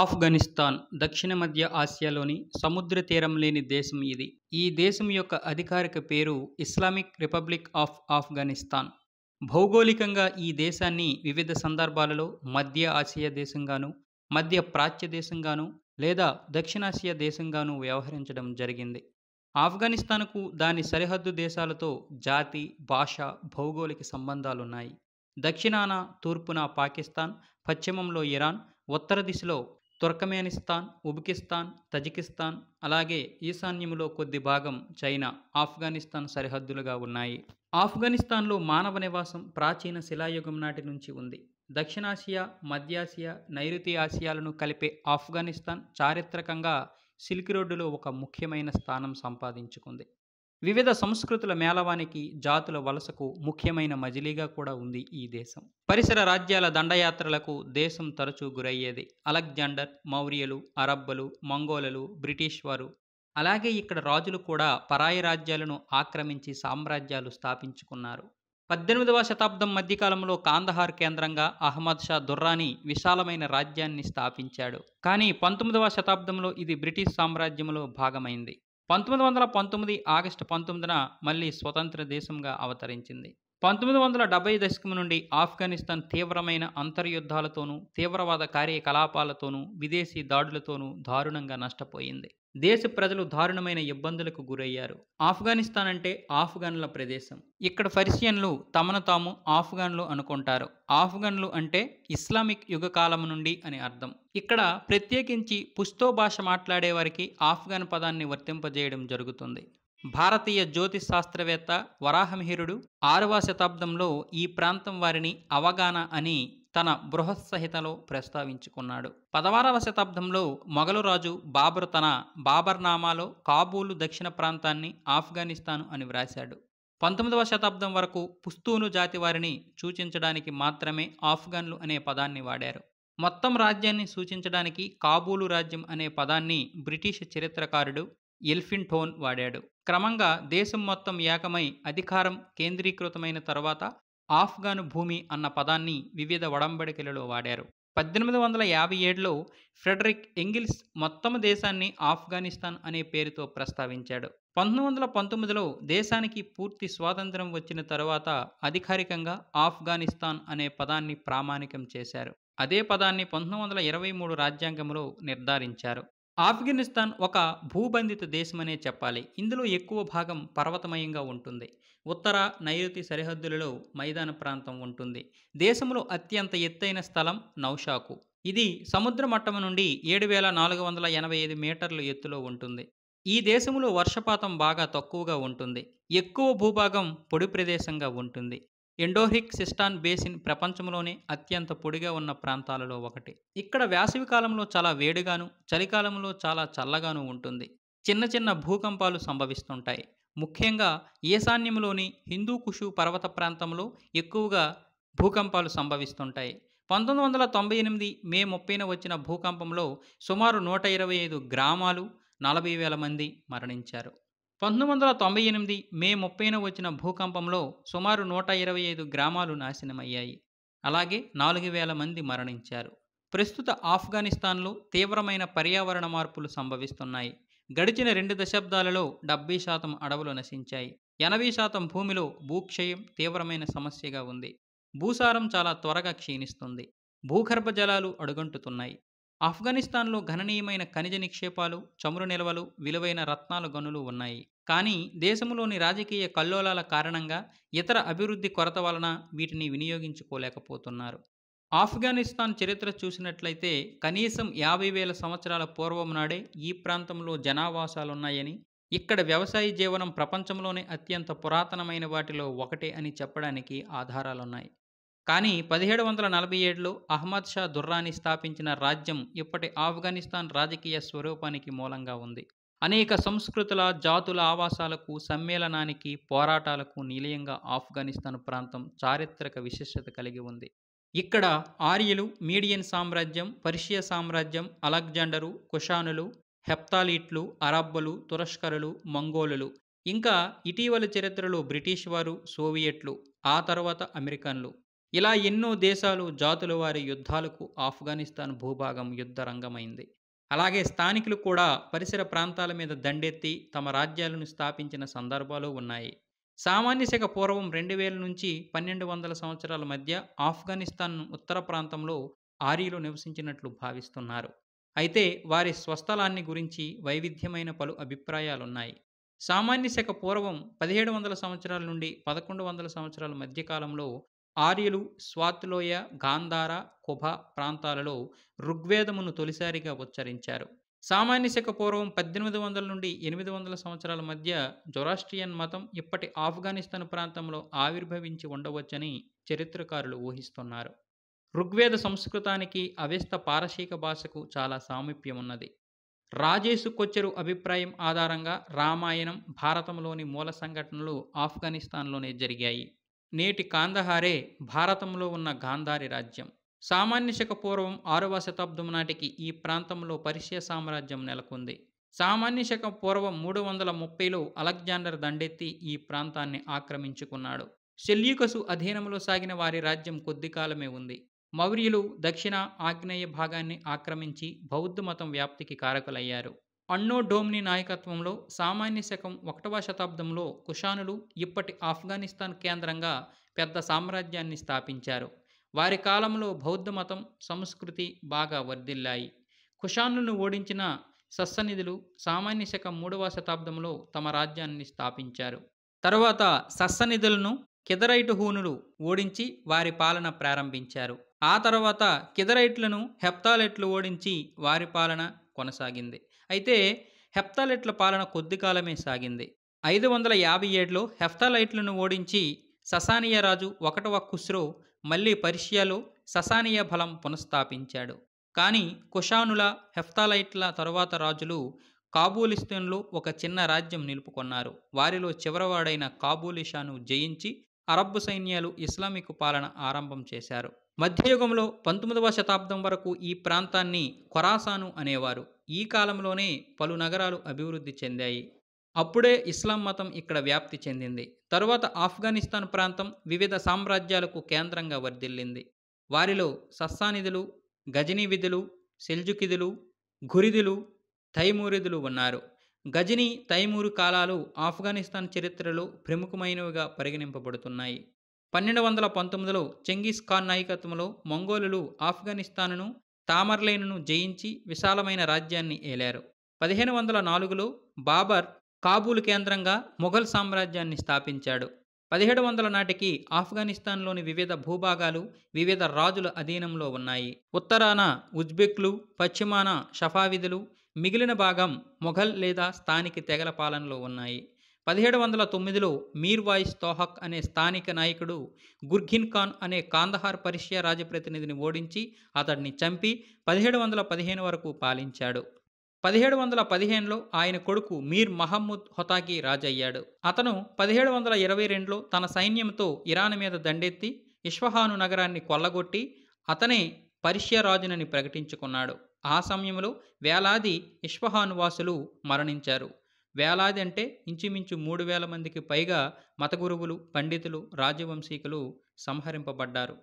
ఆఫ్ఘనిస్తాన్ దక్షిణ మధ్య ఆసియాలోని సముద్ర తీరం లేని దేశం ఇది ఈ దేశం యొక్క అధికారిక పేరు ఇస్లామిక్ రిపబ్లిక్ ఆఫ్ ఆఫ్ఘనిస్తాన్ భౌగోళికంగా ఈ దేశాన్ని వివిధ సందర్భాలలో మధ్య ఆసియా దేశంగాను మధ్య ప్రాచ్య దేశంగాను లేదా దక్షిణాసియా దేశంగాను వ్యవహరించడం జరిగింది ఆఫ్ఘనిస్తాన్కు దాని సరిహద్దు దేశాలతో జాతి భాష భౌగోళిక సంబంధాలున్నాయి దక్షిణాన తూర్పున పాకిస్తాన్ పశ్చిమంలో ఇరాన్ ఉత్తర దిశలో తుర్కమేనిస్తాన్ ఉబ్కిస్తాన్ తజికిస్తాన్ అలాగే ఈశాన్యంలో కొద్ది భాగం చైనా ఆఫ్ఘనిస్తాన్ సరిహద్దులుగా ఉన్నాయి ఆఫ్ఘనిస్తాన్లో మానవ నివాసం ప్రాచీన శిలాయుగం నాటి నుంచి ఉంది దక్షిణాసియా మధ్యాసియా నైరుతి ఆసియాలను కలిపే ఆఫ్ఘనిస్తాన్ చారిత్రకంగా సిల్క్ రోడ్డులో ఒక ముఖ్యమైన స్థానం సంపాదించుకుంది వివిధ సంస్కృతుల మేళవానికి జాతుల వలసకు ముఖ్యమైన మజిలీగా కూడా ఉంది ఈ దేశం పరిసర రాజ్యాల దండయాత్రలకు దేశం తరచూ గురయ్యేది అలెగ్జాండర్ మౌర్యలు అరబ్బలు మంగోలలు బ్రిటిష్ వారు అలాగే ఇక్కడ రాజులు కూడా పరాయి రాజ్యాలను ఆక్రమించి సామ్రాజ్యాలు స్థాపించుకున్నారు పద్దెనిమిదవ శతాబ్దం మధ్యకాలంలో కాందహార్ కేంద్రంగా అహ్మద్ షా దుర్రాని విశాలమైన రాజ్యాన్ని స్థాపించాడు కానీ పంతొమ్మిదవ శతాబ్దంలో ఇది బ్రిటిష్ సామ్రాజ్యంలో భాగమైంది పంతొమ్మిది వందల పంతొమ్మిది ఆగస్టు పంతొమ్మిదిన మళ్ళీ స్వతంత్ర దేశంగా అవతరించింది పంతొమ్మిది వందల డెబ్బై దశకం నుండి ఆఫ్ఘనిస్తాన్ తీవ్రమైన అంతర్యుద్ధాలతోనూ తీవ్రవాద కార్యకలాపాలతోనూ విదేశీ దాడులతోనూ దారుణంగా నష్టపోయింది దేశ ప్రజలు దారుణమైన ఇబ్బందులకు గురయ్యారు ఆఫ్ఘనిస్తాన్ అంటే ఆఫ్ఘన్ల ప్రదేశం ఇక్కడ పర్షియన్లు తమను తాము ఆఫ్ఘన్లు అనుకుంటారు ఆఫ్ఘన్లు అంటే ఇస్లామిక్ యుగ కాలం నుండి అని అర్థం ఇక్కడ ప్రత్యేకించి పుస్తో భాష మాట్లాడేవారికి ఆఫ్ఘన్ పదాన్ని వర్తింపజేయడం జరుగుతుంది భారతీయ జ్యోతిష్ శాస్త్రవేత్త వరాహమిహిరుడు ఆరవ శతాబ్దంలో ఈ ప్రాంతం వారిని అవగాన అని తన బృహత్సహితలో ప్రస్తావించుకున్నాడు పదవారవ శతాబ్దంలో మొఘలు రాజు బాబర్ తన బాబర్నామాలో కాబూలు దక్షిణ ప్రాంతాన్ని ఆఫ్ఘనిస్తాను అని వ్రాశాడు పంతొమ్మిదవ శతాబ్దం వరకు పుస్తూను జాతి వారిని సూచించడానికి మాత్రమే ఆఫ్ఘన్లు అనే పదాన్ని వాడారు మొత్తం రాజ్యాన్ని సూచించడానికి కాబూలు రాజ్యం అనే పదాన్ని బ్రిటిష్ చరిత్రకారుడు ఎల్ఫిన్టోన్ వాడాడు క్రమంగా దేశం మొత్తం ఏకమై అధికారం కేంద్రీకృతమైన తర్వాత ఆఫ్ఘాను భూమి అన్న పదాన్ని వివిధ వడంబడికలలో వాడారు పద్దెనిమిది వందల యాభై ఏడులో ఫ్రెడరిక్ ఎంగిల్స్ మొత్తం దేశాన్ని ఆఫ్ఘనిస్తాన్ అనే పేరుతో ప్రస్తావించాడు పంతొమ్మిది వందల పంతొమ్మిదిలో దేశానికి పూర్తి స్వాతంత్రం వచ్చిన తరువాత అధికారికంగా ఆఫ్ఘనిస్తాన్ అనే పదాన్ని ప్రామాణికం చేశారు అదే పదాన్ని పంతొమ్మిది వందల ఇరవై మూడు రాజ్యాంగంలో నిర్ధారించారు ఆఫ్ఘనిస్తాన్ ఒక భూబంధిత దేశమనే చెప్పాలి ఇందులో ఎక్కువ భాగం పర్వతమయంగా ఉంటుంది ఉత్తర నైరుతి సరిహద్దులలో మైదాన ప్రాంతం ఉంటుంది దేశంలో అత్యంత ఎత్తైన స్థలం నౌషాకు ఇది సముద్ర మట్టం నుండి ఏడు వేల నాలుగు వందల ఎనభై ఐదు మీటర్లు ఎత్తులో ఉంటుంది ఈ దేశంలో వర్షపాతం బాగా తక్కువగా ఉంటుంది ఎక్కువ భూభాగం పొడి ప్రదేశంగా ఉంటుంది ఎండోహిక్ సిస్టాన్ బేసిన్ ప్రపంచంలోనే అత్యంత పొడిగా ఉన్న ప్రాంతాలలో ఒకటి ఇక్కడ వేసవి కాలంలో చాలా వేడిగాను చలికాలంలో చాలా చల్లగాను ఉంటుంది చిన్న చిన్న భూకంపాలు సంభవిస్తుంటాయి ముఖ్యంగా ఈశాన్యంలోని హిందూకుషు పర్వత ప్రాంతంలో ఎక్కువగా భూకంపాలు సంభవిస్తుంటాయి పంతొమ్మిది వందల తొంభై ఎనిమిది మే ముప్పైన వచ్చిన భూకంపంలో సుమారు నూట ఇరవై ఐదు గ్రామాలు నలభై వేల మంది మరణించారు పంతొమ్మిది వందల తొంభై ఎనిమిది మే ముప్పైన వచ్చిన భూకంపంలో సుమారు నూట ఇరవై ఐదు గ్రామాలు నాశనమయ్యాయి అలాగే నాలుగు వేల మంది మరణించారు ప్రస్తుత ఆఫ్ఘనిస్తాన్లో తీవ్రమైన పర్యావరణ మార్పులు సంభవిస్తున్నాయి గడిచిన రెండు దశాబ్దాలలో డెబ్బై శాతం అడవులు నశించాయి ఎనభై శాతం భూమిలో భూక్షయం తీవ్రమైన సమస్యగా ఉంది భూసారం చాలా త్వరగా క్షీణిస్తుంది భూగర్భ జలాలు అడుగంటుతున్నాయి ఆఫ్ఘనిస్తాన్లో గణనీయమైన ఖనిజ నిక్షేపాలు చమురు నిల్వలు విలువైన రత్నాల గనులు ఉన్నాయి కానీ దేశంలోని రాజకీయ కల్లోలాల కారణంగా ఇతర అభివృద్ధి కొరత వలన వీటిని వినియోగించుకోలేకపోతున్నారు ఆఫ్ఘనిస్తాన్ చరిత్ర చూసినట్లయితే కనీసం యాభై వేల సంవత్సరాల పూర్వం నాడే ఈ ప్రాంతంలో జనావాసాలున్నాయని ఇక్కడ వ్యవసాయ జీవనం ప్రపంచంలోనే అత్యంత పురాతనమైన వాటిలో ఒకటే అని చెప్పడానికి ఆధారాలున్నాయి కానీ పదిహేడు వందల నలభై ఏడులో అహ్మద్ షా దుర్రాని స్థాపించిన రాజ్యం ఇప్పటి ఆఫ్ఘనిస్తాన్ రాజకీయ స్వరూపానికి మూలంగా ఉంది అనేక సంస్కృతుల జాతుల ఆవాసాలకు సమ్మేళనానికి పోరాటాలకు నిలయంగా ఆఫ్ఘనిస్తాన్ ప్రాంతం చారిత్రక విశిష్టత కలిగి ఉంది ఇక్కడ ఆర్యులు మీడియన్ సామ్రాజ్యం పర్షియా సామ్రాజ్యం అలెగ్జాండరు కుషానులు హెప్తాలీట్లు అరబ్బులు తురస్కరులు మంగోలులు ఇంకా ఇటీవల చరిత్రలో బ్రిటిష్ వారు సోవియట్లు ఆ తర్వాత అమెరికన్లు ఇలా ఎన్నో దేశాలు జాతుల వారి యుద్ధాలకు ఆఫ్ఘనిస్తాన్ భూభాగం యుద్ధ రంగమైంది అలాగే స్థానికులు కూడా పరిసర ప్రాంతాల మీద దండెత్తి తమ రాజ్యాలను స్థాపించిన సందర్భాలు ఉన్నాయి సామాన్య శక పూర్వం రెండు వేల నుంచి పన్నెండు వందల సంవత్సరాల మధ్య ఆఫ్ఘనిస్తాన్ ఉత్తర ప్రాంతంలో ఆర్యులు నివసించినట్లు భావిస్తున్నారు అయితే వారి స్వస్థలాన్ని గురించి వైవిధ్యమైన పలు అభిప్రాయాలున్నాయి సామాన్య శక పూర్వం పదిహేడు వందల సంవత్సరాల నుండి పదకొండు వందల సంవత్సరాల మధ్యకాలంలో ఆర్యులు స్వాత్లోయ గాంధార కుభ ప్రాంతాలలో ఋగ్వేదమును తొలిసారిగా ఉచ్చరించారు సామాన్య శక పూర్వం పద్దెనిమిది వందల నుండి ఎనిమిది వందల సంవత్సరాల మధ్య జొరాస్ట్రియన్ మతం ఇప్పటి ఆఫ్ఘనిస్తాన్ ప్రాంతంలో ఆవిర్భవించి ఉండవచ్చని చరిత్రకారులు ఊహిస్తున్నారు ఋగ్వేద సంస్కృతానికి అవ్యస్త పారసీక భాషకు చాలా సామీప్యం ఉన్నది రాజేసు కొచ్చెరు అభిప్రాయం ఆధారంగా రామాయణం భారతంలోని మూల సంఘటనలు ఆఫ్ఘనిస్తాన్లోనే జరిగాయి నేటి కాందహారే భారతంలో ఉన్న గాంధారి రాజ్యం శక పూర్వం ఆరవ శతాబ్దం నాటికి ఈ ప్రాంతంలో పరిషయ సామ్రాజ్యం నెలకొంది సామాన్య శక పూర్వం మూడు వందల ముప్పైలో అలెగ్జాండర్ దండెత్తి ఈ ప్రాంతాన్ని ఆక్రమించుకున్నాడు శల్యూకసు అధీనంలో సాగిన వారి రాజ్యం కొద్ది కాలమే ఉంది మౌర్యులు దక్షిణ ఆగ్నేయ భాగాన్ని ఆక్రమించి బౌద్ధ మతం వ్యాప్తికి కారకులయ్యారు అన్నో డోమ్ని నాయకత్వంలో సామాన్య శకం ఒకటవ శతాబ్దంలో కుషానులు ఇప్పటి ఆఫ్ఘనిస్తాన్ కేంద్రంగా పెద్ద సామ్రాజ్యాన్ని స్థాపించారు వారి కాలంలో బౌద్ధ మతం సంస్కృతి బాగా వర్ధిల్లాయి కుషానులను ఓడించిన సస్సనిధులు సామాన్య శకం మూడవ శతాబ్దంలో తమ రాజ్యాన్ని స్థాపించారు తరువాత సస్సనిధులను కిదరైటు హూనులు ఓడించి వారి పాలన ప్రారంభించారు ఆ తర్వాత కిదరైట్లను హెప్తాలెట్లు ఓడించి వారి పాలన కొనసాగింది అయితే హెప్తాలెట్ల పాలన కొద్ది కాలమే సాగింది ఐదు వందల యాభై ఏడులో హెఫ్తాలైట్లను ఓడించి ససానియా రాజు ఒకటవ కుస్రో మళ్ళీ పర్షియాలో ససానియ బలం పునఃస్థాపించాడు కానీ కుషానుల హెఫ్తాలైట్ల తరువాత రాజులు కాబూలిస్తాన్లో ఒక చిన్న రాజ్యం నిలుపుకున్నారు వారిలో చివరవాడైన కాబూలిషాను జయించి అరబ్బు సైన్యాలు ఇస్లామిక్ పాలన ఆరంభం చేశారు మధ్యయుగంలో పంతొమ్మిదవ శతాబ్దం వరకు ఈ ప్రాంతాన్ని కొరాసాను అనేవారు ఈ కాలంలోనే పలు నగరాలు అభివృద్ధి చెందాయి అప్పుడే ఇస్లాం మతం ఇక్కడ వ్యాప్తి చెందింది తరువాత ఆఫ్ఘనిస్తాన్ ప్రాంతం వివిధ సామ్రాజ్యాలకు కేంద్రంగా వర్ధిల్లింది వారిలో సస్సానిధులు గజనీవిధులు సెల్జుకిదులు ఘురిదులు తైమూరిదులు ఉన్నారు గజనీ తైమూరు కాలాలు ఆఫ్ఘనిస్తాన్ చరిత్రలో ప్రముఖమైనవిగా పరిగణింపబడుతున్నాయి పన్నెండు వందల పంతొమ్మిదిలో చెంగీస్ ఖాన్ నాయకత్వంలో మంగోలులు ఆఫ్ఘనిస్తాన్ను తామర్లేనును జయించి విశాలమైన రాజ్యాన్ని ఏలారు పదిహేను వందల నాలుగులో బాబర్ కాబూల్ కేంద్రంగా మొఘల్ సామ్రాజ్యాన్ని స్థాపించాడు పదిహేడు వందల నాటికి ఆఫ్ఘనిస్తాన్లోని వివిధ భూభాగాలు వివిధ రాజుల అధీనంలో ఉన్నాయి ఉత్తరాన ఉజ్బెక్లు పశ్చిమాన షఫావిధులు మిగిలిన భాగం మొఘల్ లేదా స్థానిక తెగల పాలనలో ఉన్నాయి పదిహేడు వందల తొమ్మిదిలో మీర్వాయిస్ తోహక్ అనే స్థానిక నాయకుడు గుర్ఘిన్ ఖాన్ అనే కాందహార్ పరిషియా రాజప్రతినిధిని ఓడించి అతడిని చంపి పదిహేడు వందల పదిహేను వరకు పాలించాడు పదిహేడు వందల పదిహేనులో ఆయన కొడుకు మీర్ మహమ్మద్ హొతాకి రాజయ్యాడు అతను పదిహేడు వందల ఇరవై రెండులో తన సైన్యంతో ఇరాన్ మీద దండెత్తి ఇష్వహాను నగరాన్ని కొల్లగొట్టి అతనే పర్షియా రాజునని ప్రకటించుకున్నాడు ఆ సమయంలో వేలాది ఇష్వహాను వాసులు మరణించారు వేలాది అంటే ఇంచుమించు మూడు వేల మందికి పైగా మతగురువులు పండితులు రాజవంశీకులు సంహరింపబడ్డారు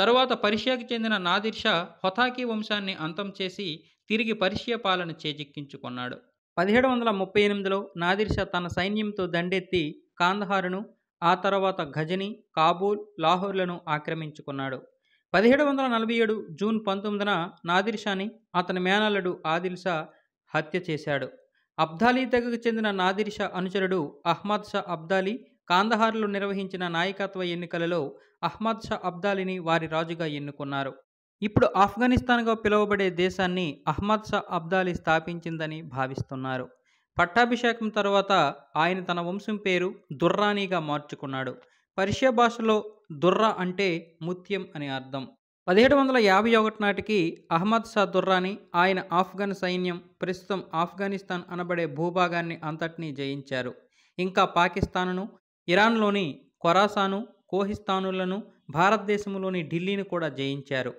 తరువాత పర్షియాకి చెందిన నాదిర్షా హొతాకీ హొతాకి వంశాన్ని అంతం చేసి తిరిగి పర్షియా పాలన చేజిక్కించుకున్నాడు పదిహేడు వందల ముప్పై ఎనిమిదిలో నాదిర్షా తన సైన్యంతో దండెత్తి కాందహారును ఆ తర్వాత ఘజని కాబూల్ లాహోర్లను ఆక్రమించుకున్నాడు పదిహేడు వందల నలభై ఏడు జూన్ పంతొమ్మిదిన నాదిర్షాని అతని మేనల్లుడు ఆదిల్షా హత్య చేశాడు అబ్దాలీ తెగకు చెందిన నాదిర్షా అనుచరుడు అహ్మద్ షా అబ్దాలీ కాందహార్లో నిర్వహించిన నాయకత్వ ఎన్నికలలో అహ్మద్ షా అబ్దాలీని వారి రాజుగా ఎన్నుకున్నారు ఇప్పుడు ఆఫ్ఘనిస్తాన్గా పిలువబడే దేశాన్ని అహ్మద్ షా అబ్దాలీ స్థాపించిందని భావిస్తున్నారు పట్టాభిషేకం తర్వాత ఆయన తన వంశం పేరు దుర్రానీగా మార్చుకున్నాడు పర్షియా భాషలో దుర్రా అంటే ముత్యం అని అర్థం పదిహేడు వందల యాభై ఒకటి నాటికి అహ్మద్ షా దుర్రాని ఆయన ఆఫ్ఘన్ సైన్యం ప్రస్తుతం ఆఫ్ఘనిస్తాన్ అనబడే భూభాగాన్ని అంతటినీ జయించారు ఇంకా పాకిస్తాన్ను ఇరాన్లోని కొరాసాను కోహిస్తానులను భారతదేశంలోని ఢిల్లీని కూడా జయించారు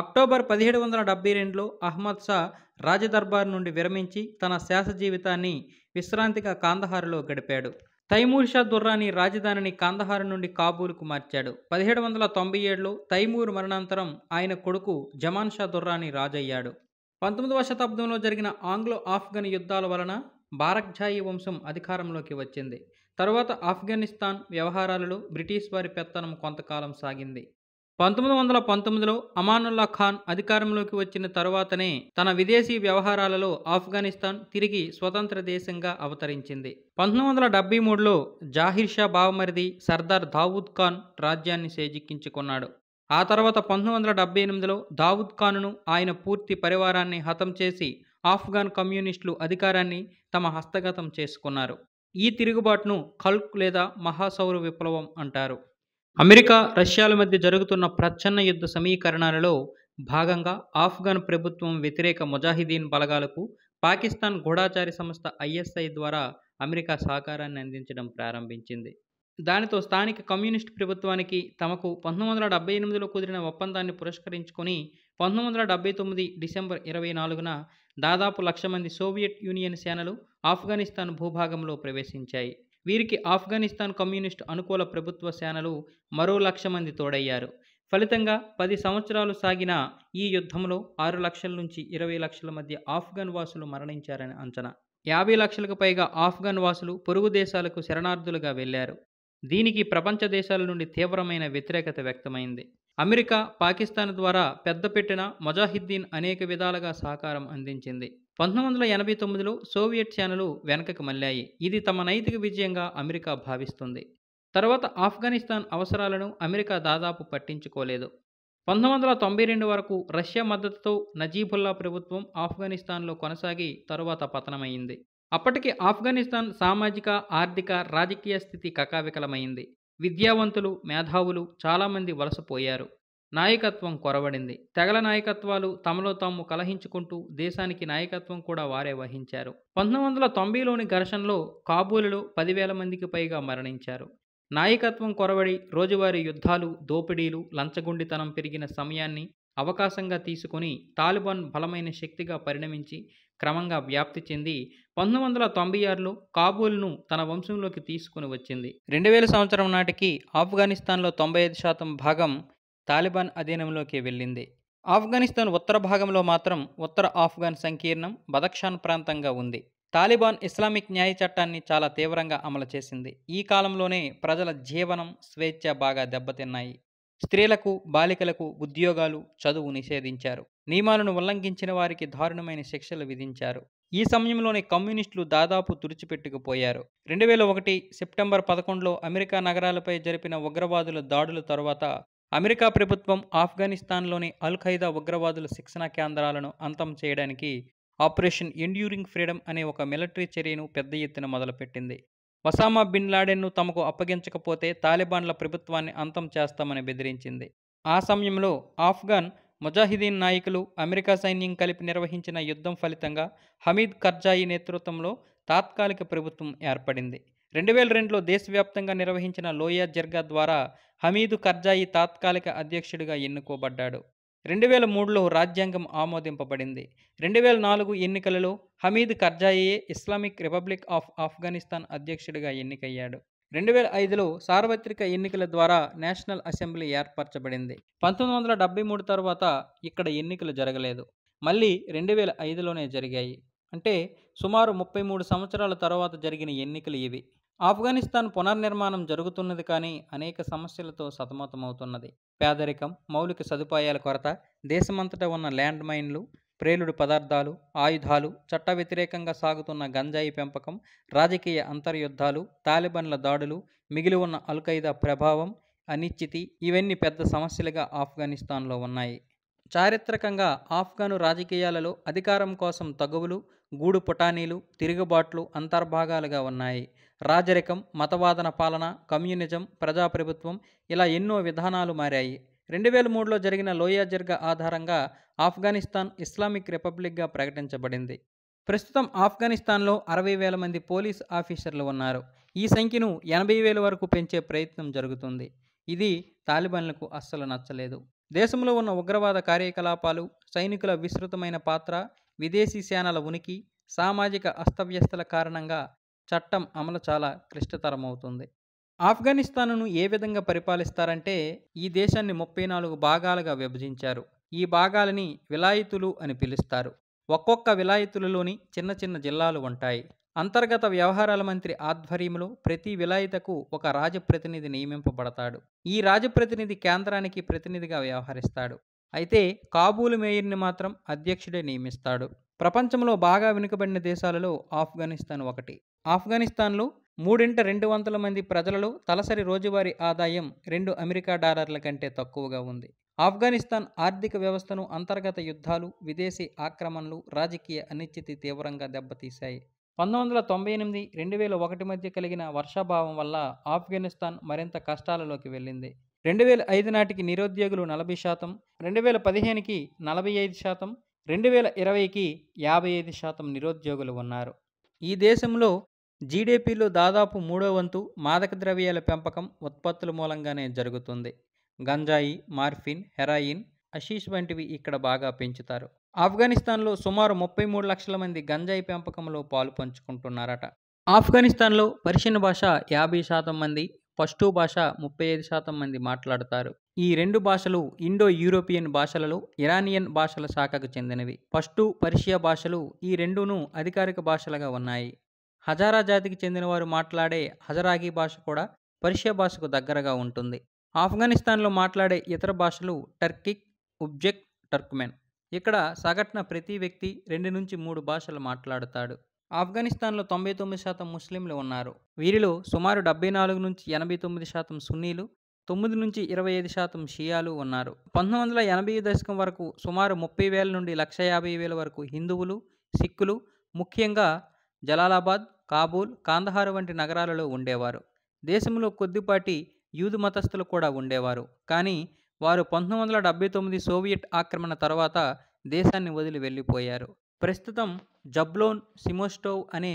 అక్టోబర్ పదిహేడు వందల డెబ్బై రెండులో అహ్మద్ షా రాజదర్బార్ నుండి విరమించి తన శాస జీవితాన్ని విశ్రాంతిగా కాందహారులో గడిపాడు తైమూర్ షా దుర్రాని రాజధానిని కాందహారు నుండి కాబూలుకు మార్చాడు పదిహేడు వందల తొంభై ఏడులో తైమూర్ మరణాంతరం ఆయన కొడుకు జమాన్ షా దుర్రాని రాజయ్యాడు పంతొమ్మిదవ శతాబ్దంలో జరిగిన ఆంగ్లో ఆఫ్ఘన్ యుద్ధాల వలన బారక్జాయి వంశం అధికారంలోకి వచ్చింది తరువాత ఆఫ్ఘనిస్తాన్ వ్యవహారాలలో బ్రిటిష్ వారి పెత్తనం కొంతకాలం సాగింది పంతొమ్మిది వందల పంతొమ్మిదిలో అమానుల్లా ఖాన్ అధికారంలోకి వచ్చిన తరువాతనే తన విదేశీ వ్యవహారాలలో ఆఫ్ఘనిస్తాన్ తిరిగి స్వతంత్ర దేశంగా అవతరించింది పంతొమ్మిది వందల డెబ్బై మూడులో జాహిర్ షా బావమరిది సర్దార్ దావూద్ ఖాన్ రాజ్యాన్ని సేజిక్కించుకున్నాడు ఆ తర్వాత పంతొమ్మిది వందల డెబ్బై ఎనిమిదిలో దావూద్ ఖాన్ను ఆయన పూర్తి పరివారాన్ని హతం చేసి ఆఫ్ఘాన్ కమ్యూనిస్టులు అధికారాన్ని తమ హస్తగతం చేసుకున్నారు ఈ తిరుగుబాటును ఖల్క్ లేదా మహాసౌర విప్లవం అంటారు అమెరికా రష్యాల మధ్య జరుగుతున్న ప్రచ్ఛన్న యుద్ధ సమీకరణాలలో భాగంగా ఆఫ్ఘన్ ప్రభుత్వం వ్యతిరేక ముజాహిదీన్ బలగాలకు పాకిస్తాన్ గూఢాచారి సంస్థ ఐఎస్ఐ ద్వారా అమెరికా సహకారాన్ని అందించడం ప్రారంభించింది దానితో స్థానిక కమ్యూనిస్ట్ ప్రభుత్వానికి తమకు పంతొమ్మిది వందల డెబ్బై ఎనిమిదిలో కుదిరిన ఒప్పందాన్ని పురస్కరించుకొని పంతొమ్మిది వందల డెబ్బై తొమ్మిది డిసెంబర్ ఇరవై నాలుగున దాదాపు లక్ష మంది సోవియట్ యూనియన్ సేనలు ఆఫ్ఘనిస్తాన్ భూభాగంలో ప్రవేశించాయి వీరికి ఆఫ్ఘనిస్తాన్ కమ్యూనిస్టు అనుకూల ప్రభుత్వ సేనలు మరో లక్ష మంది తోడయ్యారు ఫలితంగా పది సంవత్సరాలు సాగిన ఈ యుద్ధంలో ఆరు లక్షల నుంచి ఇరవై లక్షల మధ్య ఆఫ్ఘన్ వాసులు మరణించారని అంచనా యాభై లక్షలకు పైగా ఆఫ్ఘన్ వాసులు పొరుగు దేశాలకు శరణార్థులుగా వెళ్లారు దీనికి ప్రపంచ దేశాల నుండి తీవ్రమైన వ్యతిరేకత వ్యక్తమైంది అమెరికా పాకిస్తాన్ ద్వారా పెద్దపెట్టిన మొజాహిద్దీన్ అనేక విధాలుగా సహకారం అందించింది పంతొమ్మిది వందల ఎనభై తొమ్మిదిలో సోవియట్ సేనలు వెనకకు మళ్ళాయి ఇది తమ నైతిక విజయంగా అమెరికా భావిస్తుంది తర్వాత ఆఫ్ఘనిస్తాన్ అవసరాలను అమెరికా దాదాపు పట్టించుకోలేదు పంతొమ్మిది వందల తొంభై రెండు వరకు రష్యా మద్దతుతో నజీబుల్లా ప్రభుత్వం ఆఫ్ఘనిస్తాన్లో కొనసాగి తరువాత పతనమైంది అప్పటికి ఆఫ్ఘనిస్తాన్ సామాజిక ఆర్థిక రాజకీయ స్థితి కకావికలమైంది విద్యావంతులు మేధావులు చాలామంది వలసపోయారు నాయకత్వం కొరవడింది తెగల నాయకత్వాలు తమలో తాము కలహించుకుంటూ దేశానికి నాయకత్వం కూడా వారే వహించారు పంతొమ్మిది వందల తొంభైలోని ఘర్షణలో కాబూలులో పదివేల మందికి పైగా మరణించారు నాయకత్వం కొరవడి రోజువారీ యుద్ధాలు దోపిడీలు లంచగుండితనం పెరిగిన సమయాన్ని అవకాశంగా తీసుకుని తాలిబాన్ బలమైన శక్తిగా పరిణమించి క్రమంగా వ్యాప్తి చెంది పంతొమ్మిది వందల తొంభై ఆరులో కాబూల్ను తన వంశంలోకి తీసుకుని వచ్చింది రెండు వేల సంవత్సరం నాటికి ఆఫ్ఘనిస్తాన్లో తొంభై ఐదు శాతం భాగం తాలిబాన్ అధీనంలోకి వెళ్ళింది ఆఫ్ఘనిస్తాన్ ఉత్తర భాగంలో మాత్రం ఉత్తర ఆఫ్ఘన్ సంకీర్ణం బదక్షాన్ ప్రాంతంగా ఉంది తాలిబాన్ ఇస్లామిక్ న్యాయ చట్టాన్ని చాలా తీవ్రంగా అమలు చేసింది ఈ కాలంలోనే ప్రజల జీవనం స్వేచ్ఛ బాగా దెబ్బతిన్నాయి స్త్రీలకు బాలికలకు ఉద్యోగాలు చదువు నిషేధించారు నియమాలను ఉల్లంఘించిన వారికి దారుణమైన శిక్షలు విధించారు ఈ సమయంలోనే కమ్యూనిస్టులు దాదాపు తుడిచిపెట్టుకుపోయారు రెండు వేల ఒకటి సెప్టెంబర్ పదకొండులో అమెరికా నగరాలపై జరిపిన ఉగ్రవాదుల దాడుల తర్వాత అమెరికా ప్రభుత్వం ఆఫ్ఘనిస్తాన్లోని అల్ ఖైదా ఉగ్రవాదుల శిక్షణ కేంద్రాలను అంతం చేయడానికి ఆపరేషన్ ఎండ్యూరింగ్ ఫ్రీడమ్ అనే ఒక మిలిటరీ చర్యను పెద్ద ఎత్తున మొదలుపెట్టింది ఒసామా బిన్ లాడెన్ను తమకు అప్పగించకపోతే తాలిబాన్ల ప్రభుత్వాన్ని అంతం చేస్తామని బెదిరించింది ఆ సమయంలో ఆఫ్ఘన్ ముజాహిదీన్ నాయకులు అమెరికా సైన్యం కలిపి నిర్వహించిన యుద్ధం ఫలితంగా హమీద్ కర్జాయి నేతృత్వంలో తాత్కాలిక ప్రభుత్వం ఏర్పడింది రెండు వేల రెండులో దేశవ్యాప్తంగా నిర్వహించిన లోయా జర్గా ద్వారా హమీదు కర్జాయి తాత్కాలిక అధ్యక్షుడిగా ఎన్నుకోబడ్డాడు రెండు వేల మూడులో రాజ్యాంగం ఆమోదింపబడింది రెండు వేల నాలుగు ఎన్నికలలో హమీద్ కర్జాయియే ఇస్లామిక్ రిపబ్లిక్ ఆఫ్ ఆఫ్ఘనిస్తాన్ అధ్యక్షుడిగా ఎన్నికయ్యాడు రెండు వేల ఐదులో సార్వత్రిక ఎన్నికల ద్వారా నేషనల్ అసెంబ్లీ ఏర్పరచబడింది పంతొమ్మిది వందల డెబ్బై మూడు తర్వాత ఇక్కడ ఎన్నికలు జరగలేదు మళ్ళీ రెండు వేల ఐదులోనే జరిగాయి అంటే సుమారు ముప్పై మూడు సంవత్సరాల తర్వాత జరిగిన ఎన్నికలు ఇవి ఆఫ్ఘనిస్తాన్ పునర్నిర్మాణం జరుగుతున్నది కానీ అనేక సమస్యలతో సతమతమవుతున్నది పేదరికం మౌలిక సదుపాయాల కొరత దేశమంతటా ఉన్న ల్యాండ్ మైన్లు ప్రేలుడు పదార్థాలు ఆయుధాలు చట్ట వ్యతిరేకంగా సాగుతున్న గంజాయి పెంపకం రాజకీయ అంతర్యుద్ధాలు తాలిబన్ల దాడులు మిగిలి ఉన్న అల్ఖైదా ప్రభావం అనిశ్చితి ఇవన్నీ పెద్ద సమస్యలుగా ఆఫ్ఘనిస్తాన్లో ఉన్నాయి చారిత్రకంగా ఆఫ్ఘను రాజకీయాలలో అధికారం కోసం తగువులు గూడు పుటానీలు తిరుగుబాట్లు అంతర్భాగాలుగా ఉన్నాయి రాజరికం మతవాదన పాలన కమ్యూనిజం ప్రజాప్రభుత్వం ఇలా ఎన్నో విధానాలు మారాయి రెండు వేల మూడులో జరిగిన లోయా జర్గ ఆధారంగా ఆఫ్ఘనిస్తాన్ ఇస్లామిక్ రిపబ్లిక్గా ప్రకటించబడింది ప్రస్తుతం ఆఫ్ఘనిస్తాన్లో అరవై వేల మంది పోలీస్ ఆఫీసర్లు ఉన్నారు ఈ సంఖ్యను ఎనభై వేల వరకు పెంచే ప్రయత్నం జరుగుతుంది ఇది తాలిబాన్లకు అస్సలు నచ్చలేదు దేశంలో ఉన్న ఉగ్రవాద కార్యకలాపాలు సైనికుల విస్తృతమైన పాత్ర విదేశీ సేనల ఉనికి సామాజిక అస్తవ్యస్తల కారణంగా చట్టం అమలు చాలా క్లిష్టతరమవుతుంది ఆఫ్ఘనిస్తాన్ను ఏ విధంగా పరిపాలిస్తారంటే ఈ దేశాన్ని ముప్పై నాలుగు భాగాలుగా విభజించారు ఈ భాగాలని విలాయితులు అని పిలుస్తారు ఒక్కొక్క విలాయితులలోని చిన్న చిన్న జిల్లాలు ఉంటాయి అంతర్గత వ్యవహారాల మంత్రి ఆధ్వర్యంలో ప్రతి విలాయితకు ఒక రాజప్రతినిధి నియమింపబడతాడు ఈ రాజప్రతినిధి కేంద్రానికి ప్రతినిధిగా వ్యవహరిస్తాడు అయితే కాబూలు మేయర్ని మాత్రం అధ్యక్షుడే నియమిస్తాడు ప్రపంచంలో బాగా వెనుకబడిన దేశాలలో ఆఫ్ఘనిస్తాన్ ఒకటి ఆఫ్ఘనిస్తాన్లో మూడింట రెండు వందల మంది ప్రజలలో తలసరి రోజువారీ ఆదాయం రెండు అమెరికా డాలర్ల కంటే తక్కువగా ఉంది ఆఫ్ఘనిస్తాన్ ఆర్థిక వ్యవస్థను అంతర్గత యుద్ధాలు విదేశీ ఆక్రమణలు రాజకీయ అనిశ్చితి తీవ్రంగా దెబ్బతీశాయి పంతొమ్మిది వందల తొంభై ఎనిమిది రెండు వేల ఒకటి మధ్య కలిగిన వర్షాభావం వల్ల ఆఫ్ఘనిస్తాన్ మరింత కష్టాలలోకి వెళ్ళింది రెండు వేల ఐదు నాటికి నిరుద్యోగులు నలభై శాతం రెండు వేల పదిహేనుకి నలభై ఐదు శాతం రెండు వేల ఇరవైకి యాభై ఐదు శాతం నిరుద్యోగులు ఉన్నారు ఈ దేశంలో జీడిపిలో దాదాపు మూడో వంతు మాదక ద్రవ్యాల పెంపకం ఉత్పత్తుల మూలంగానే జరుగుతుంది గంజాయి మార్ఫిన్ హెరాయిన్ అషీష్ వంటివి ఇక్కడ బాగా పెంచుతారు ఆఫ్ఘనిస్తాన్లో సుమారు ముప్పై మూడు లక్షల మంది గంజాయి పెంపకంలో పాలు పంచుకుంటున్నారట ఆఫ్ఘనిస్తాన్లో పర్షియన్ భాష యాభై శాతం మంది పష్టు భాష ముప్పై ఐదు శాతం మంది మాట్లాడతారు ఈ రెండు భాషలు ఇండో యూరోపియన్ భాషలలో ఇరానియన్ భాషల శాఖకు చెందినవి పష్టు పర్షియా భాషలు ఈ రెండును అధికారిక భాషలుగా ఉన్నాయి హజారా జాతికి చెందిన వారు మాట్లాడే హజరాగి భాష కూడా పర్షియా భాషకు దగ్గరగా ఉంటుంది ఆఫ్ఘనిస్తాన్లో మాట్లాడే ఇతర భాషలు టర్కిక్ ఉబ్జెక్ టర్క్మెన్ ఇక్కడ సగటున ప్రతి వ్యక్తి రెండు నుంచి మూడు భాషలు మాట్లాడుతాడు ఆఫ్ఘనిస్తాన్లో తొంభై తొమ్మిది శాతం ముస్లింలు ఉన్నారు వీరిలో సుమారు డెబ్బై నాలుగు నుంచి ఎనభై తొమ్మిది శాతం సున్నీలు తొమ్మిది నుంచి ఇరవై ఐదు శాతం షియాలు ఉన్నారు పంతొమ్మిది వందల ఎనభై దశకం వరకు సుమారు ముప్పై వేల నుండి లక్ష యాభై వేల వరకు హిందువులు సిక్కులు ముఖ్యంగా జలాలాబాద్ కాబూల్ కాందహారు వంటి నగరాలలో ఉండేవారు దేశంలో కొద్దిపాటి యూదు మతస్థులు కూడా ఉండేవారు కానీ వారు పంతొమ్మిది వందల డెబ్బై తొమ్మిది సోవియట్ ఆక్రమణ తర్వాత దేశాన్ని వదిలి వెళ్ళిపోయారు ప్రస్తుతం జబ్లోన్ సిమోస్టోవ్ అనే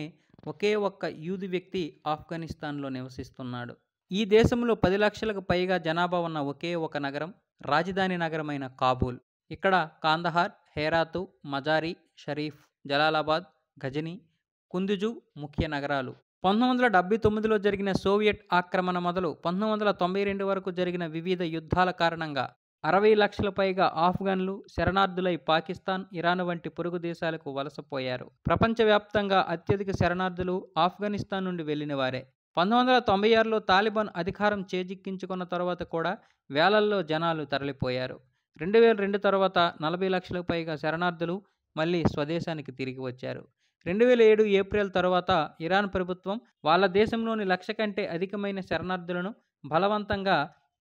ఒకే ఒక్క యూదు వ్యక్తి ఆఫ్ఘనిస్తాన్లో నివసిస్తున్నాడు ఈ దేశంలో పది లక్షలకు పైగా జనాభా ఉన్న ఒకే ఒక నగరం రాజధాని నగరమైన కాబూల్ ఇక్కడ కాందహార్ హేరాతు మజారి షరీఫ్ జలాలాబాద్ గజని కుందుజు ముఖ్య నగరాలు పంతొమ్మిది వందల డెబ్బై తొమ్మిదిలో జరిగిన సోవియట్ ఆక్రమణ మొదలు పంతొమ్మిది వందల తొంభై రెండు వరకు జరిగిన వివిధ యుద్ధాల కారణంగా అరవై లక్షల పైగా ఆఫ్ఘన్లు శరణార్థులై పాకిస్తాన్ ఇరాన్ వంటి పొరుగు దేశాలకు వలసపోయారు ప్రపంచవ్యాప్తంగా అత్యధిక శరణార్థులు ఆఫ్ఘనిస్తాన్ నుండి వెళ్లిన వారే పంతొమ్మిది వందల తొంభై ఆరులో తాలిబాన్ అధికారం చేజిక్కించుకున్న తర్వాత కూడా వేలల్లో జనాలు తరలిపోయారు రెండు వేల రెండు తర్వాత నలభై లక్షలకు పైగా శరణార్థులు మళ్ళీ స్వదేశానికి తిరిగి వచ్చారు రెండు వేల ఏడు ఏప్రిల్ తర్వాత ఇరాన్ ప్రభుత్వం వాళ్ళ దేశంలోని లక్ష కంటే అధికమైన శరణార్థులను బలవంతంగా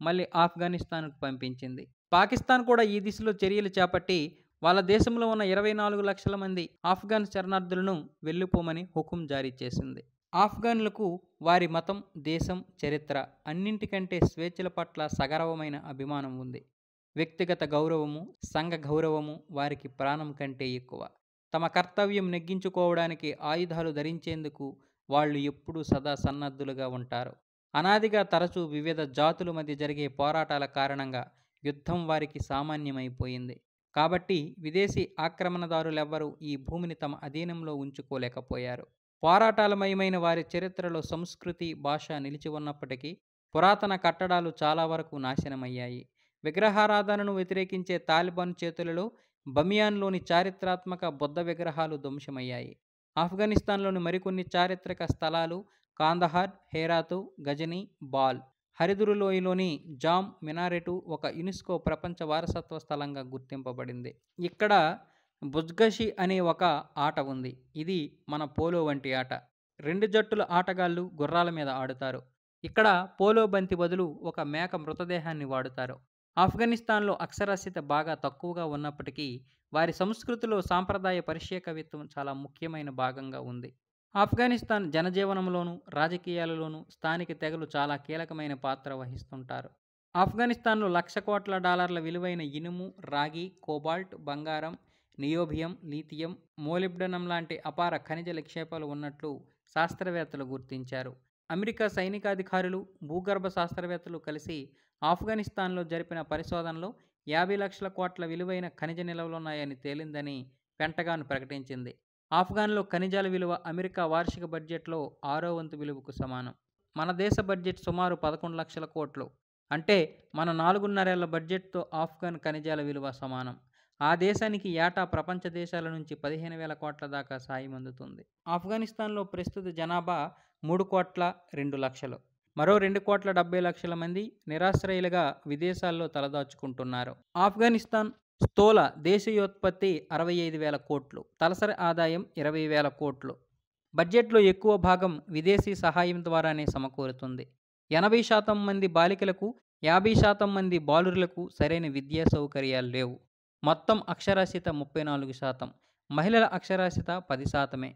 మళ్ళీ ఆఫ్ఘనిస్తాన్కు పంపించింది పాకిస్తాన్ కూడా ఈ దిశలో చర్యలు చేపట్టి వాళ్ళ దేశంలో ఉన్న ఇరవై నాలుగు లక్షల మంది ఆఫ్ఘన్ శరణార్థులను వెళ్ళిపోమని హుకుం జారీ చేసింది ఆఫ్ఘన్లకు వారి మతం దేశం చరిత్ర అన్నింటికంటే స్వేచ్ఛల పట్ల సగర్వమైన అభిమానం ఉంది వ్యక్తిగత గౌరవము సంఘ గౌరవము వారికి ప్రాణం కంటే ఎక్కువ తమ కర్తవ్యం నెగ్గించుకోవడానికి ఆయుధాలు ధరించేందుకు వాళ్ళు ఎప్పుడూ సదా సన్నద్ధులుగా ఉంటారు అనాదిగా తరచూ వివిధ జాతుల మధ్య జరిగే పోరాటాల కారణంగా యుద్ధం వారికి సామాన్యమైపోయింది కాబట్టి విదేశీ ఆక్రమణదారులెవ్వరూ ఈ భూమిని తమ అధీనంలో ఉంచుకోలేకపోయారు పోరాటాలమయమైన వారి చరిత్రలో సంస్కృతి భాష నిలిచి ఉన్నప్పటికీ పురాతన కట్టడాలు చాలా వరకు నాశనమయ్యాయి విగ్రహారాధనను వ్యతిరేకించే తాలిబాన్ చేతులలో బమియాన్లోని చారిత్రాత్మక బుద్ధ విగ్రహాలు ధ్వంసమయ్యాయి ఆఫ్ఘనిస్తాన్లోని మరికొన్ని చారిత్రక స్థలాలు కాందహార్ హేరాతు గజని బాల్ హరిదురులోయలోని జామ్ మినారెటు ఒక యునెస్కో ప్రపంచ వారసత్వ స్థలంగా గుర్తింపబడింది ఇక్కడ బుజ్గషి అనే ఒక ఆట ఉంది ఇది మన పోలో వంటి ఆట రెండు జట్టుల ఆటగాళ్ళు గుర్రాల మీద ఆడుతారు ఇక్కడ పోలో బంతి బదులు ఒక మేక మృతదేహాన్ని వాడుతారు ఆఫ్ఘనిస్తాన్లో అక్షరాస్యత బాగా తక్కువగా ఉన్నప్పటికీ వారి సంస్కృతిలో సాంప్రదాయ పరిషేకవిత్వం చాలా ముఖ్యమైన భాగంగా ఉంది ఆఫ్ఘనిస్తాన్ జనజీవనంలోనూ రాజకీయాలలోనూ స్థానిక తెగలు చాలా కీలకమైన పాత్ర వహిస్తుంటారు ఆఫ్ఘనిస్తాన్లో లక్ష కోట్ల డాలర్ల విలువైన ఇనుము రాగి కోబాల్ట్ బంగారం నియోబియం లీథియం మోలిబ్డనం లాంటి అపార ఖనిజ నిక్షేపాలు ఉన్నట్లు శాస్త్రవేత్తలు గుర్తించారు అమెరికా సైనికాధికారులు భూగర్భ శాస్త్రవేత్తలు కలిసి ఆఫ్ఘనిస్తాన్లో జరిపిన పరిశోధనలో యాభై లక్షల కోట్ల విలువైన ఖనిజ నిల్వలున్నాయని తేలిందని పెంటగాన్ ప్రకటించింది ఆఫ్ఘాన్లో ఖనిజాల విలువ అమెరికా వార్షిక బడ్జెట్లో ఆరో వంతు విలువకు సమానం మన దేశ బడ్జెట్ సుమారు పదకొండు లక్షల కోట్లు అంటే మన నాలుగున్నరేళ్ల బడ్జెట్తో ఆఫ్ఘన్ ఖనిజాల విలువ సమానం ఆ దేశానికి ఏటా ప్రపంచ దేశాల నుంచి పదిహేను వేల కోట్ల దాకా సాయం అందుతుంది ఆఫ్ఘనిస్తాన్లో ప్రస్తుత జనాభా మూడు కోట్ల రెండు లక్షలు మరో రెండు కోట్ల డెబ్బై లక్షల మంది నిరాశ్రయులుగా విదేశాల్లో తలదాచుకుంటున్నారు ఆఫ్ఘనిస్తాన్ స్థూల దేశీయోత్పత్తి అరవై ఐదు వేల కోట్లు తలసరి ఆదాయం ఇరవై వేల కోట్లు బడ్జెట్లో ఎక్కువ భాగం విదేశీ సహాయం ద్వారానే సమకూరుతుంది ఎనభై శాతం మంది బాలికలకు యాభై శాతం మంది బాలురులకు సరైన విద్యా సౌకర్యాలు లేవు మొత్తం అక్షరాస్యత ముప్పై నాలుగు శాతం మహిళల అక్షరాస్యత పది శాతమే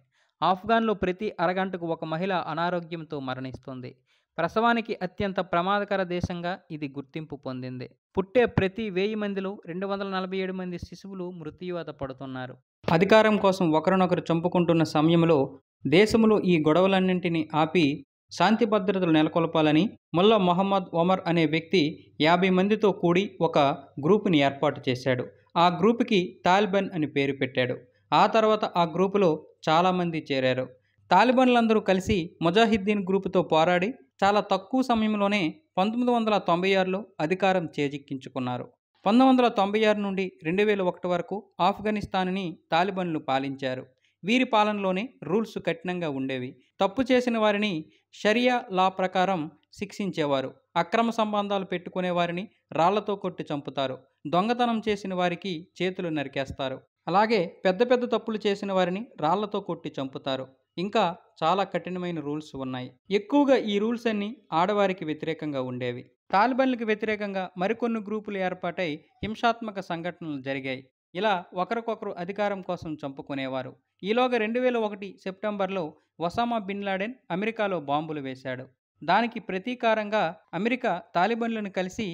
ఆఫ్ఘాన్లో ప్రతి అరగంటకు ఒక మహిళ అనారోగ్యంతో మరణిస్తుంది ప్రసవానికి అత్యంత ప్రమాదకర దేశంగా ఇది గుర్తింపు పొందింది పుట్టే ప్రతి వెయ్యి మందిలో రెండు వందల నలభై ఏడు మంది శిశువులు మృత్యువాత పడుతున్నారు అధికారం కోసం ఒకరినొకరు చంపుకుంటున్న సమయంలో దేశంలో ఈ గొడవలన్నింటినీ ఆపి శాంతి భద్రతలు నెలకొల్పాలని ముల్లా మొహమ్మద్ ఒమర్ అనే వ్యక్తి యాభై మందితో కూడి ఒక గ్రూపుని ఏర్పాటు చేశాడు ఆ గ్రూపుకి తాలిబన్ అని పేరు పెట్టాడు ఆ తర్వాత ఆ గ్రూపులో చాలామంది చేరారు తాలిబన్లందరూ కలిసి ముజాహిద్దీన్ గ్రూపుతో పోరాడి చాలా తక్కువ సమయంలోనే పంతొమ్మిది వందల తొంభై ఆరులో అధికారం చేజిక్కించుకున్నారు పంతొమ్మిది వందల తొంభై ఆరు నుండి రెండు వేల ఒకటి వరకు ఆఫ్ఘనిస్తాన్ని తాలిబన్లు పాలించారు వీరి పాలనలోనే రూల్స్ కఠినంగా ఉండేవి తప్పు చేసిన వారిని షరియా లా ప్రకారం శిక్షించేవారు అక్రమ సంబంధాలు పెట్టుకునే వారిని రాళ్లతో కొట్టి చంపుతారు దొంగతనం చేసిన వారికి చేతులు నరికేస్తారు అలాగే పెద్ద పెద్ద తప్పులు చేసిన వారిని రాళ్లతో కొట్టి చంపుతారు ఇంకా చాలా కఠినమైన రూల్స్ ఉన్నాయి ఎక్కువగా ఈ రూల్స్ అన్నీ ఆడవారికి వ్యతిరేకంగా ఉండేవి తాలిబన్లకు వ్యతిరేకంగా మరికొన్ని గ్రూపులు ఏర్పాటై హింసాత్మక సంఘటనలు జరిగాయి ఇలా ఒకరికొకరు అధికారం కోసం చంపుకునేవారు ఈలోగా రెండు వేల ఒకటి సెప్టెంబర్లో ఒసామా బిన్ లాడెన్ అమెరికాలో బాంబులు వేశాడు దానికి ప్రతీకారంగా అమెరికా తాలిబన్లను కలిసి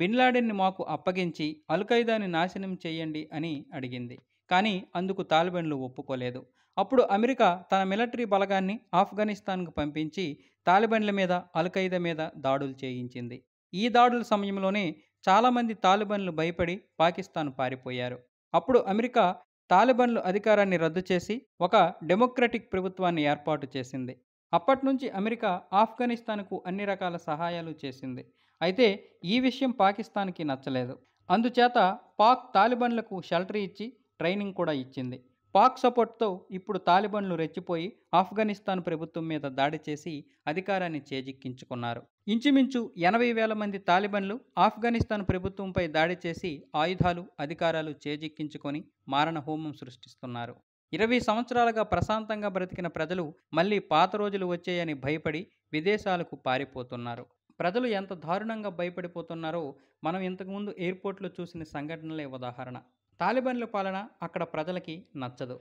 బిన్లాడెన్ని మాకు అప్పగించి అల్ఖైదాని నాశనం చేయండి అని అడిగింది కానీ అందుకు తాలిబన్లు ఒప్పుకోలేదు అప్పుడు అమెరికా తన మిలటరీ బలగాన్ని ఆఫ్ఘనిస్తాన్కు పంపించి తాలిబన్ల మీద అల్ఖైదా మీద దాడులు చేయించింది ఈ దాడుల సమయంలోనే చాలామంది తాలిబన్లు భయపడి పాకిస్తాన్ పారిపోయారు అప్పుడు అమెరికా తాలిబన్లు అధికారాన్ని రద్దు చేసి ఒక డెమోక్రటిక్ ప్రభుత్వాన్ని ఏర్పాటు చేసింది అప్పటి నుంచి అమెరికా ఆఫ్ఘనిస్తాన్కు అన్ని రకాల సహాయాలు చేసింది అయితే ఈ విషయం పాకిస్తాన్కి నచ్చలేదు అందుచేత పాక్ తాలిబన్లకు షెల్టర్ ఇచ్చి ట్రైనింగ్ కూడా ఇచ్చింది పాక్ సపోర్ట్తో ఇప్పుడు తాలిబన్లు రెచ్చిపోయి ఆఫ్ఘనిస్తాన్ ప్రభుత్వం మీద దాడి చేసి అధికారాన్ని చేజిక్కించుకున్నారు ఇంచుమించు ఎనభై వేల మంది తాలిబన్లు ఆఫ్ఘనిస్తాన్ ప్రభుత్వంపై దాడి చేసి ఆయుధాలు అధికారాలు చేజిక్కించుకొని మారణ హోమం సృష్టిస్తున్నారు ఇరవై సంవత్సరాలుగా ప్రశాంతంగా బ్రతికిన ప్రజలు మళ్ళీ పాత రోజులు వచ్చాయని భయపడి విదేశాలకు పారిపోతున్నారు ప్రజలు ఎంత దారుణంగా భయపడిపోతున్నారో మనం ఇంతకుముందు ఎయిర్పోర్ట్లో చూసిన సంఘటనలే ఉదాహరణ తాలిబన్ల పాలన అక్కడ ప్రజలకి నచ్చదు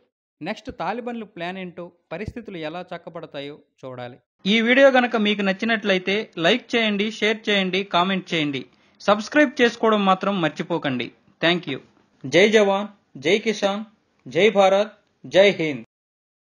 నెక్స్ట్ తాలిబన్లు ప్లాన్ ఏంటో పరిస్థితులు ఎలా చక్కబడతాయో చూడాలి ఈ వీడియో గనక మీకు నచ్చినట్లయితే లైక్ చేయండి షేర్ చేయండి కామెంట్ చేయండి సబ్స్క్రైబ్ చేసుకోవడం మాత్రం మర్చిపోకండి థ్యాంక్ యూ జై జవాన్ జై కిసాన్ జై భారత్ జై హింద్